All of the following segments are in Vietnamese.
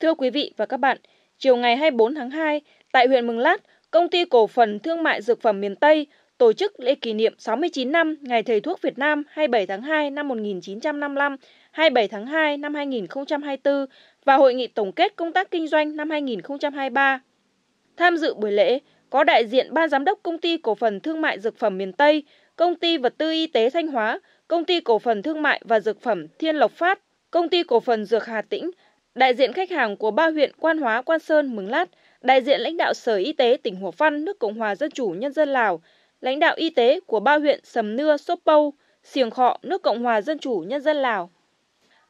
Thưa quý vị và các bạn, chiều ngày 24 tháng 2, tại huyện Mường Lát, Công ty Cổ phần Thương mại Dược phẩm miền Tây tổ chức lễ kỷ niệm 69 năm Ngày Thầy Thuốc Việt Nam 27 tháng 2 năm 1955, 27 tháng 2 năm 2024 và Hội nghị Tổng kết Công tác Kinh doanh năm 2023. Tham dự buổi lễ có đại diện Ban Giám đốc Công ty Cổ phần Thương mại Dược phẩm miền Tây, Công ty Vật tư Y tế Thanh Hóa, Công ty Cổ phần Thương mại và Dược phẩm Thiên Lộc Phát, Công ty Cổ phần Dược Hà Tĩnh, đại diện khách hàng của ba huyện Quan Hóa, Quan Sơn, Mường Lát, đại diện lãnh đạo Sở Y tế tỉnh Hồ Phan, nước Cộng hòa Dân chủ Nhân dân Lào, lãnh đạo y tế của ba huyện Sầm Nưa, Sốp Pâu, Siềng Khọ, nước Cộng hòa Dân chủ Nhân dân Lào.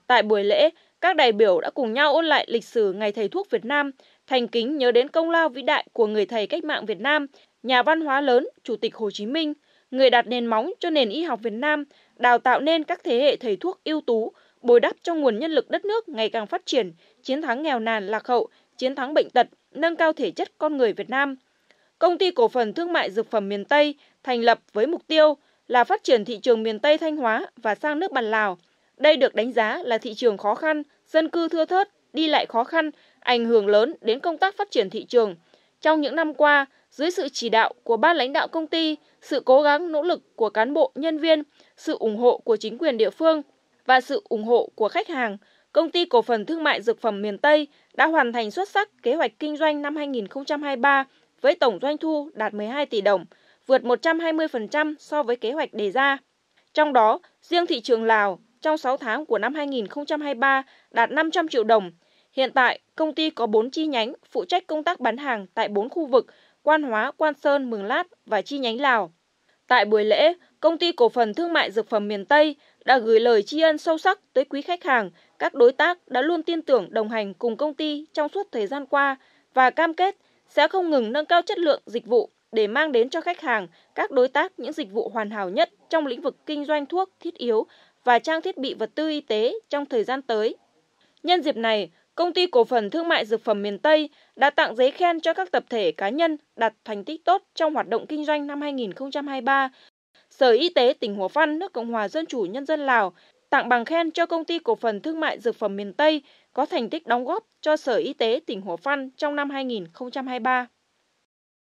Tại buổi lễ, các đại biểu đã cùng nhau ôn lại lịch sử Ngày Thầy Thuốc Việt Nam, thành kính nhớ đến công lao vĩ đại của người thầy cách mạng Việt Nam, nhà văn hóa lớn, Chủ tịch Hồ Chí Minh, người đặt nền móng cho nền y học Việt Nam, đào tạo nên các thế hệ thầy thuốc ưu tú, bồi đắp cho nguồn nhân lực đất nước ngày càng phát triển, chiến thắng nghèo nàn lạc hậu, chiến thắng bệnh tật, nâng cao thể chất con người Việt Nam. Công ty cổ phần thương mại dược phẩm miền Tây thành lập với mục tiêu là phát triển thị trường miền Tây Thanh Hóa và sang nước bạn Lào. Đây được đánh giá là thị trường khó khăn, dân cư thưa thớt, đi lại khó khăn, ảnh hưởng lớn đến công tác phát triển thị trường. Trong những năm qua, dưới sự chỉ đạo của ban lãnh đạo công ty, sự cố gắng nỗ lực của cán bộ, nhân viên, sự ủng hộ của chính quyền địa phương, và sự ủng hộ của khách hàng, Công ty Cổ phần Thương mại Dược phẩm miền Tây đã hoàn thành xuất sắc kế hoạch kinh doanh năm 2023 với tổng doanh thu đạt 12 tỷ đồng, vượt 120% so với kế hoạch đề ra. Trong đó, riêng thị trường Lào trong 6 tháng của năm 2023 đạt 500 triệu đồng. Hiện tại, công ty có 4 chi nhánh phụ trách công tác bán hàng tại 4 khu vực Quan Hóa, Quan Sơn, Mường Lát và chi nhánh Lào. Tại buổi lễ, công ty cổ phần thương mại dược phẩm miền Tây đã gửi lời tri ân sâu sắc tới quý khách hàng, các đối tác đã luôn tin tưởng đồng hành cùng công ty trong suốt thời gian qua và cam kết sẽ không ngừng nâng cao chất lượng dịch vụ để mang đến cho khách hàng, các đối tác những dịch vụ hoàn hảo nhất trong lĩnh vực kinh doanh thuốc thiết yếu và trang thiết bị vật tư y tế trong thời gian tới. Nhân dịp này, Công ty Cổ phần Thương mại Dược phẩm miền Tây đã tặng giấy khen cho các tập thể cá nhân đạt thành tích tốt trong hoạt động kinh doanh năm 2023 Sở Y tế tỉnh Hủa Phăn, nước Cộng hòa Dân chủ Nhân dân Lào tặng bằng khen cho công ty cổ phần thương mại dược phẩm miền Tây có thành tích đóng góp cho Sở Y tế tỉnh Hủa Phăn trong năm 2023.